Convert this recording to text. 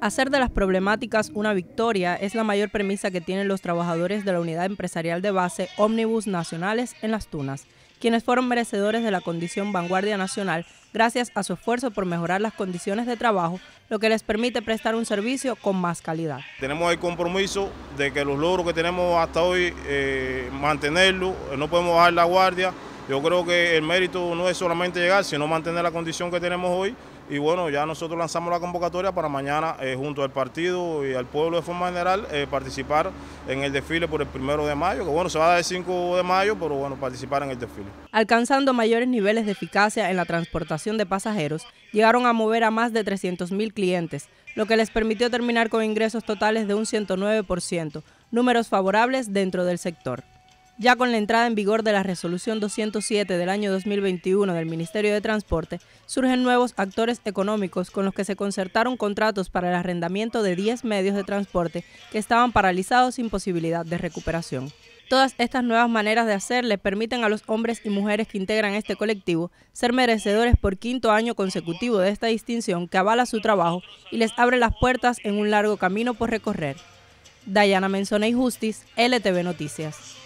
Hacer de las problemáticas una victoria es la mayor premisa que tienen los trabajadores de la unidad empresarial de base Ómnibus Nacionales en Las Tunas, quienes fueron merecedores de la condición vanguardia nacional gracias a su esfuerzo por mejorar las condiciones de trabajo, lo que les permite prestar un servicio con más calidad. Tenemos el compromiso de que los logros que tenemos hasta hoy, eh, mantenerlos, no podemos bajar la guardia, yo creo que el mérito no es solamente llegar, sino mantener la condición que tenemos hoy. Y bueno, ya nosotros lanzamos la convocatoria para mañana, eh, junto al partido y al pueblo de forma general, eh, participar en el desfile por el primero de mayo, que bueno, se va a dar el 5 de mayo, pero bueno, participar en el desfile. Alcanzando mayores niveles de eficacia en la transportación de pasajeros, llegaron a mover a más de 300.000 clientes, lo que les permitió terminar con ingresos totales de un 109%, números favorables dentro del sector. Ya con la entrada en vigor de la Resolución 207 del año 2021 del Ministerio de Transporte, surgen nuevos actores económicos con los que se concertaron contratos para el arrendamiento de 10 medios de transporte que estaban paralizados sin posibilidad de recuperación. Todas estas nuevas maneras de hacer le permiten a los hombres y mujeres que integran este colectivo ser merecedores por quinto año consecutivo de esta distinción que avala su trabajo y les abre las puertas en un largo camino por recorrer. Dayana Menzona y Justice, LTV Noticias.